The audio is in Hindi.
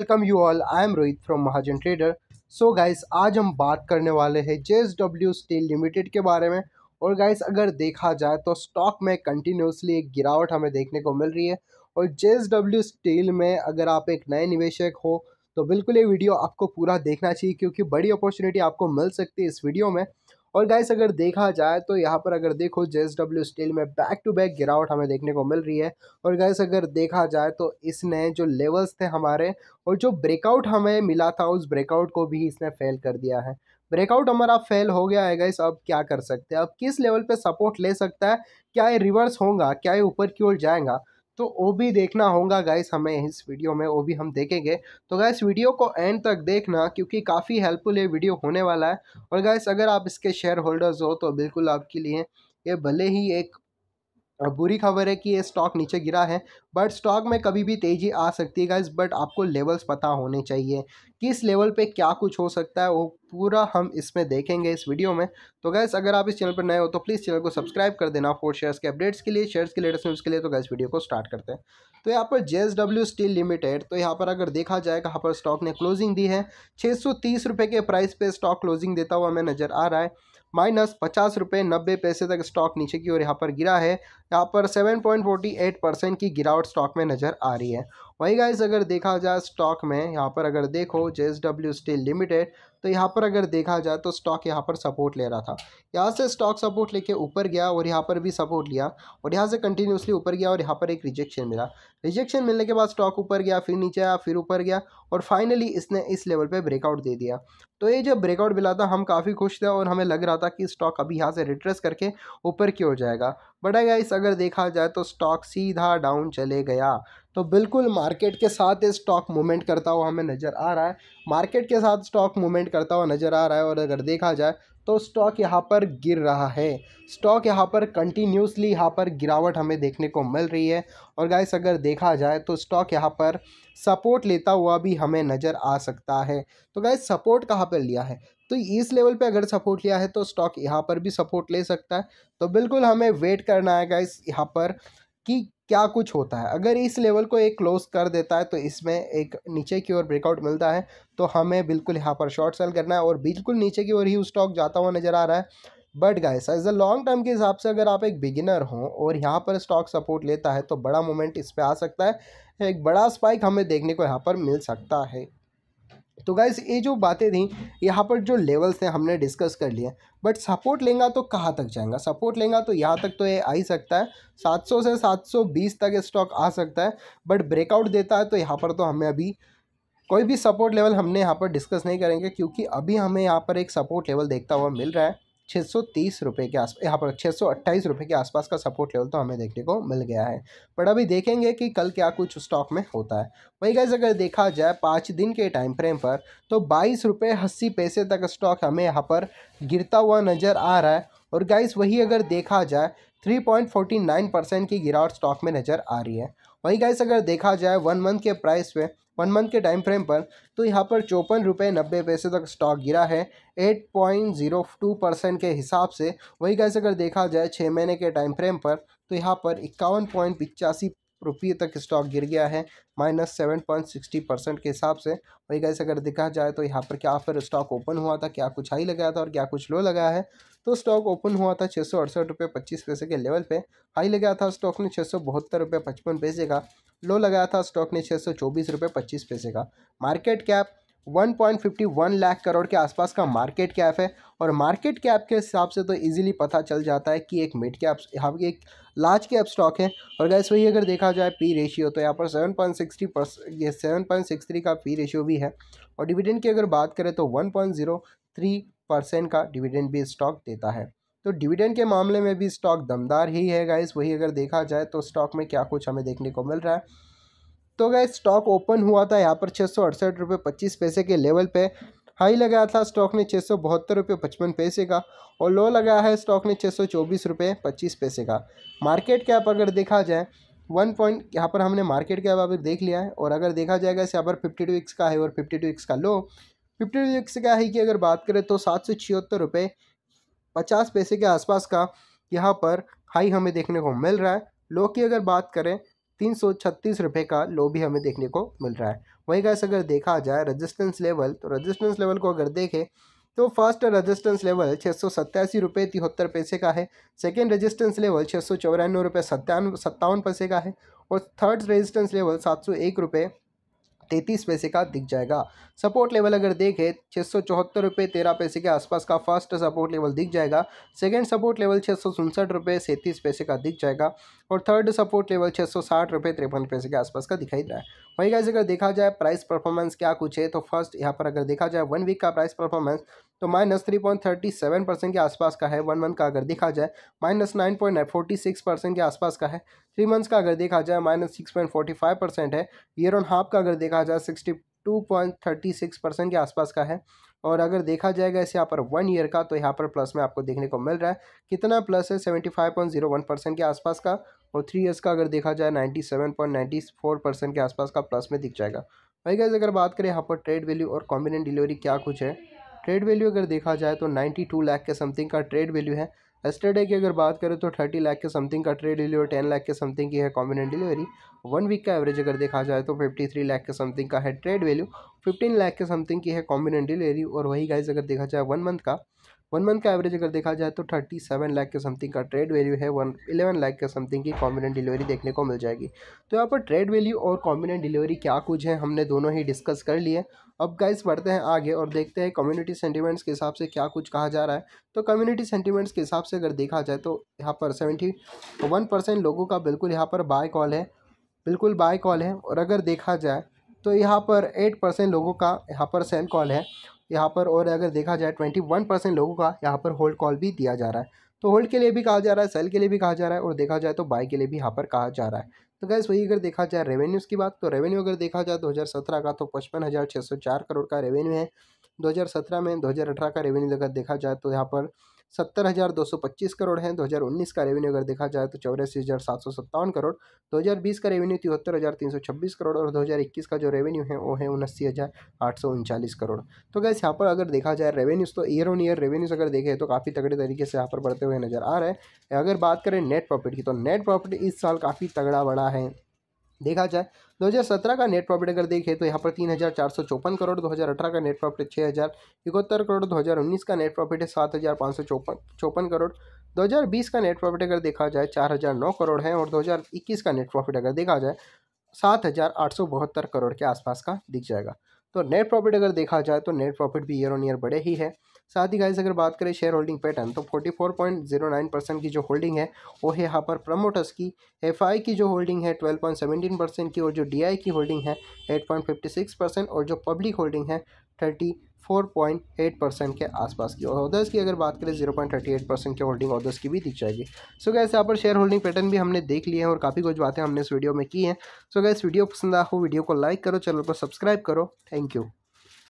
welcome you all I am Rohit from Mahajan trader so guys आज हम बात करने वाले हैं जे डब्ल्यू स्टील लिमिटेड के बारे में और गाइस अगर देखा जाए तो स्टॉक में कंटिन्यूसली एक गिरावट हमें देखने को मिल रही है और जे डब्ल्यू स्टील में अगर आप एक नए निवेशक हो तो बिल्कुल ये वीडियो आपको पूरा देखना चाहिए क्योंकि बड़ी अपॉर्चुनिटी आपको मिल सकती है इस वीडियो में और गाइस अगर देखा जाए तो यहाँ पर अगर देखो जे स्टील में बैक टू बैक गिरावट हमें देखने को मिल रही है और गाइस अगर देखा जाए तो इसने जो लेवल्स थे हमारे और जो ब्रेकआउट हमें मिला था उस ब्रेकआउट को भी इसने फेल कर दिया है ब्रेकआउट हमारा फेल हो गया है गाइस अब क्या कर सकते हैं अब किस लेवल पर सपोर्ट ले सकता है क्या ये रिवर्स होगा क्या ये ऊपर की ओर जाएगा तो वो भी देखना होगा गाइस हमें इस वीडियो में वो भी हम देखेंगे तो गाइस वीडियो को एंड तक देखना क्योंकि काफ़ी हेल्पफुल ये वीडियो होने वाला है और गाइस अगर आप इसके शेयर होल्डर्स हो तो बिल्कुल आपके लिए ये भले ही एक बुरी खबर है कि ये स्टॉक नीचे गिरा है बट स्टॉक में कभी भी तेज़ी आ सकती है गाइज बट आपको लेवल्स पता होने चाहिए किस लेवल पे क्या कुछ हो सकता है वो पूरा हम इसमें देखेंगे इस वीडियो में तो गैस अगर आप इस चैनल पर नए हो तो प्लीज़ चैनल को सब्सक्राइब कर देना फोर शेयर्स के अपडेट्स के लिए शेयर्स के लेटेस्ट न्यूज़ के लिए तो गैस वीडियो को स्टार्ट करते हैं तो यहाँ पर जे स्टील लिमिटेड तो यहाँ पर अगर देखा जाए कहाँ पर स्टॉक ने क्लोजिंग दी है छः के प्राइस पर स्टॉक क्लोजिंग देता हुआ हमें नज़र आ रहा है माइनस पचास रुपये नब्बे पैसे तक स्टॉक नीचे की ओर यहाँ पर गिरा है यहाँ पर seven point forty eight percent की गिरावट स्टॉक में नज़र आ रही है वही गाइस अगर देखा जाए स्टॉक में यहाँ पर अगर देखो जे स्टील लिमिटेड तो यहाँ पर अगर देखा जाए तो स्टॉक यहाँ पर सपोर्ट ले रहा था यहाँ से स्टॉक सपोर्ट लेके ऊपर गया और यहाँ पर भी सपोर्ट लिया और यहाँ से कंटिन्यूसली ऊपर गया और यहाँ पर एक रिजेक्शन मिला रिजेक्शन मिलने के बाद स्टॉक ऊपर गया फिर नीचे आया फिर ऊपर गया और फाइनली इसने इस लेवल पर ब्रेकआउट दे दिया तो ये जब ब्रेकआउट मिला था हम काफ़ी खुश थे और हमें लग रहा था कि स्टॉक अभी यहाँ से रिट्रेस करके ऊपर की ओर जाएगा बट गाइस अगर देखा जाए तो स्टॉक सीधा डाउन चले गया तो बिल्कुल मार्केट के साथ स्टॉक मूवमेंट करता हुआ हमें नज़र आ रहा है मार्केट के साथ स्टॉक मूवमेंट करता हुआ नज़र आ रहा है और अगर देखा जाए तो स्टॉक यहाँ पर गिर रहा है स्टॉक यहाँ पर कंटिन्यूसली यहाँ पर गिरावट हमें देखने को मिल रही है और गाइस अगर देखा जाए तो स्टॉक यहाँ पर सपोर्ट लेता हुआ भी हमें नज़र आ सकता है तो गाइस सपोर्ट कहाँ पर लिया है तो इस लेवल पे अगर सपोर्ट लिया है तो स्टॉक यहाँ पर भी सपोर्ट ले सकता है तो बिल्कुल हमें वेट करना है गाइस यहाँ पर कि क्या कुछ होता है अगर इस लेवल को एक क्लोज कर देता है तो इसमें एक नीचे की ओर ब्रेकआउट मिलता है तो हमें बिल्कुल यहाँ पर शॉर्ट सेल करना है और बिल्कुल नीचे की ओर ही स्टॉक जाता हुआ नज़र आ रहा है but guys as a long term के हिसाब से अगर आप एक बिगिनर हो और यहाँ पर स्टॉक सपोर्ट लेता है तो बड़ा मोमेंट इस पर आ सकता है एक बड़ा स्पाइक हमें देखने को यहाँ पर मिल सकता है तो गाइज ये जो बातें थी यहाँ पर जो लेवल्स थे हमने डिस्कस कर लिए बट सपोर्ट लेंगा तो कहाँ तक जाएगा सपोर्ट लेंगा तो यहाँ तक तो ये आ ही सकता है 700 से 720 तक स्टॉक आ सकता है बट ब्रेकआउट देता है तो यहाँ पर तो हमें अभी कोई भी सपोर्ट लेवल हमने यहाँ पर डिस्कस नहीं करेंगे क्योंकि अभी हमें यहाँ पर एक सपोर्ट लेवल देखता हुआ मिल रहा है छः सौ तीस रुपये के आस यहाँ पर छः सौ रुपये के आसपास का सपोर्ट लेवल तो हमें देखने को मिल गया है बट अभी देखेंगे कि कल क्या कुछ स्टॉक में होता है वही गैस अगर देखा जाए पाँच दिन के टाइम फ्रेम पर तो बाईस रुपये अस्सी पैसे तक स्टॉक हमें यहाँ पर गिरता हुआ नज़र आ रहा है और गाइस वही अगर देखा जाए 3.49 परसेंट की गिरावट स्टॉक में नज़र आ रही है वहीं गाइस अगर देखा जाए वन मंथ के प्राइस में वन मंथ के टाइम फ्रेम पर तो यहाँ पर चौपन रुपये नब्बे पैसे तक स्टॉक गिरा है eight point zero two percent के हिसाब से वही गैस अगर देखा जाए छः महीने के टाइम फ्रेम पर तो यहाँ पर इक्यावन पॉइंट पिचासी रुपये तक स्टॉक गिर गया है minus seven point sixty percent के हिसाब से और कैसे अगर देखा जाए तो यहाँ पर क्या फिर स्टॉक ओपन हुआ था क्या कुछ हाई लगाया था और क्या कुछ लो लगाया है तो स्टॉक ओपन हुआ था छः सौ अड़सठ रुपये पच्चीस पैसे के लेवल पे हाई लगाया था स्टॉक ने छः सौ बहत्तर रुपये पचपन पैसे का लो लगाया था स्टॉक ने छः सौ चौबीस रुपये पच्चीस पैसे का मार्केट कैप 1.51 लाख करोड़ के आसपास का मार्केट कैप है और मार्केट कैप के हिसाब से तो इजीली पता चल जाता है कि एक मिड कैप यहाँ की एक लार्ज कैप स्टॉक है और गैस वही अगर देखा जाए पी रेशियो तो यहाँ पर 7.60 पॉइंट ये सेवन का पी रेशियो भी है और डिविडेंड की अगर बात करें तो 1.03 परसेंट का डिविडेंड भी स्टॉक देता है तो डिविडेंड के मामले में भी स्टॉक दमदार ही है गाइस वही अगर देखा जाए तो स्टॉक में क्या कुछ हमें देखने को मिल रहा है तो गए स्टॉक ओपन हुआ था यहाँ पर छः सौ अड़सठ रुपये पच्चीस पैसे के लेवल पे हाई लगाया था स्टॉक ने छः सौ बहत्तर रुपये पचपन पैसे का और लो लगाया है स्टॉक ने छः सौ चौबीस रुपये पच्चीस पैसे का मार्केट कैप अगर देखा जाए वन पॉइंट यहाँ पर हमने मार्केट कैप अभी देख लिया है और अगर देखा जाएगा इस यहाँ पर फिफ्टी टू एक्स का है और फिफ्टी टू एक्स का लो फिफ्टी टू एक्स का है कि अगर बात करें तो सात सौ छिहत्तर रुपये पचास पैसे के आसपास का यहाँ पर हाई हमें देखने को मिल रहा है लो की अगर बात करें तीन सौ छत्तीस रुपये का लो भी हमें देखने को मिल रहा है वहीं गैस अगर देखा जाए रजिस्टेंस लेवल तो रजिस्टेंस लेवल को अगर देखें तो फर्स्ट रजिस्टेंस लेवल छः सौ सत्तासी रुपये तिहत्तर पैसे का है सेकेंड रजिस्टेंस लेवल छः सौ चौरानवे रुपये सत्तान सत्तावन पैसे का है और थर्ड रजिस्टेंस लेवल सात सौ एक रुपये तैंतीस पैसे का दिख जाएगा सपोर्ट लेवल अगर देखें छः सौ चौहत्तर रुपये तेरह पैसे के आसपास का फर्स्ट सपोर्ट लेवल दिख जाएगा सेकेंड सपोर्ट लेवल छः सौ उनसठ रुपये सैंतीस पैसे का दिख जाएगा और थर्ड सपोर्ट लेवल छः सौ साठ रुपये तिरपन पैसे के आसपास का दिखाई दे रहा है वहीं गाइज अगर देखा जाए प्राइस परफॉर्मेंस क्या कुछ है तो फर्स्ट यहाँ पर अगर देखा जाए वन वीक का प्राइस परफॉर्मेंस तो minus three point thirty seven percent के आसपास का है वन मंथ का अगर देखा जाए minus nine point forty six percent के आसपास का है थ्री मंथ्स का अगर देखा जाए minus six point forty five percent है ईयर ऑन हाफ का अगर देखा जाए sixty two point thirty six percent के आसपास का है और अगर देखा जाएगा इसे यहाँ पर वन ईयर का तो यहाँ पर प्लस में आपको देखने को मिल रहा है कितना प्लस है seventy five point zero one percent के आसपास का और थ्री ईयर्स का अगर देखा जाए ninety seven point ninety four percent के आसपास का प्लस में दिख जाएगा वही गैस अगर बात करें यहाँ पर ट्रेड वैल्यू और कॉम्बिनेंट डिलीवरी क्या कुछ है ट्रेड वैल्यू अगर देखा जाए तो नाइन्टी टू लाख के समथिंग का ट्रेड वैल्यू है एस्टरडे की अगर बात करें तो थर्टी लाख के समथिंग का ट्रेड डिलीवरी टेन लाख के समथिंग की है कॉम्बिनेंट डिलीवरी वन वीक का एवरेज अगर देखा जाए तो फिफ्टी थ्री लाख के समथिंग का है ट्रेड वैल्यू फिफ्टीन लाख के समथिंग की है कॉम्बिनेंट डिलीवरी और वही गाइज अगर देखा जाए वन मंथ का वन मंथ का एवरेज अगर देखा जाए तो थर्टी सेवन लाख के समथिंग का ट्रेड वैल्यू है वन इलेवन लाख के समथिंग की कॉम्बिनेंट डिलीवरी देखने को मिल जाएगी तो यहाँ पर ट्रेड वैल्यू और कॉम्बिनेंट डिलीवरी क्या कुछ है हमने दोनों ही डिस्कस कर लिए अब गाइस बढ़ते हैं आगे और देखते हैं कम्युनिटी सेंटीमेंट्स के हिसाब से क्या कुछ कहा जा रहा है तो कम्युनिटी सेंटीमेंट्स के हिसाब से अगर देखा जाए तो यहाँ पर सेवेंटी वन परसेंट लोगों का बिल्कुल यहाँ पर बाय कॉल है बिल्कुल बाय कॉल है और अगर देखा जाए तो यहाँ पर एट परसेंट लोगों का यहाँ पर सेल कॉल है यहाँ पर और अगर देखा जाए ट्वेंटी वन परसेंट लोगों का यहाँ पर होल्ड कॉल भी दिया जा रहा है तो होल्ड के लिए भी कहा जा रहा है सेल के लिए भी कहा जा रहा है और देखा जाए तो बाय के लिए भी यहाँ पर कहा जा रहा है तो गैस वही अगर देखा जाए रेवेन्यूज़ की बात तो रेवेन्यू अगर देखा जाए दो का तो पचपन हज़ार छः सौ चार करोड़ का रेवेन्यू है दो में दो का रेवेन्यू अगर देखा जाए तो यहाँ पर सत्तर हज़ार दो सौ पच्चीस करोड़ है दो हज़ार उन्नीस का रेवेन्यू अगर देखा जाए तो चौरासी हज़ार सात सौ सत्तावन करोड़ दो हज़ार बीस का रेवेन्यू तिहत्तर हज़ार तीन सौ छब्बीस करोड़ और दो हज़ार इक्कीस का जो रेवेन्यू है वो है उनस्सी हज़ार आठ सौ उनचालीस करोड़ तो गैस यहाँ पर अगर देखा जाए रेवेन्यूज़ तो ईयर ऑन ईयर रेवेन्यूज़ अगर देखे तो काफ़ी तगड़े तरीके से यहाँ पर बढ़ते हुए नज़र आ रहे हैं अगर बात करें नेट प्रॉफिट की तो नेट प्रॉफिट इस साल काफ़ी तगड़ा बढ़ा है देखा जाए 2017 का नेट प्रॉफिट अगर देखें तो यहाँ पर तीन हज़ार चार सौ चौपन करोड़ 2018 का नेट प्रॉफिट छः हज़ार इकहत्तर करोड़ 2019 का नेट प्रॉफिट है सात हज़ार पाँच सौ चौपन चौपन करोड़ 2020 का नेट प्रॉफिट अगर देखा जाए चार हज़ार नौ करोड़ है और 2021 का नेट प्रॉफिट अगर देखा जाए सात हज़ार आठ सौ बहत्तर करोड़ के आसपास का दिख जाएगा तो नेट प्रॉफिट अगर देखा जाए तो नेट प्रॉफिट भी ईयर ऑन ईयर बढ़े ही है साथ ही गाइस अगर बात करें शेयर होल्डिंग पैटर्न तो 44.09 परसेंट की जो होल्डिंग है वो है यहाँ पर प्रमोटर्स की एफआई की जो होल्डिंग है 12.17 परसेंट की और जो डीआई की होल्डिंग है 8.56 परसेंट और जो पब्लिक होल्डिंग है थर्टी 4.8 परसेंट के आसपास की और ऑर्डर्स की अगर बात करें 0.38 परसेंट के होल्डिंग ऑर्डर्स की भी दिख जाएगी सो गैस यहाँ पर शेयर होल्डिंग पैटर्न भी हमने देख लिए हैं और काफ़ी कुछ बातें हमने इस वीडियो में की हैं सो गैस वीडियो पसंद आ हो वीडियो को लाइक करो चैनल को सब्सक्राइब करो थैंक यू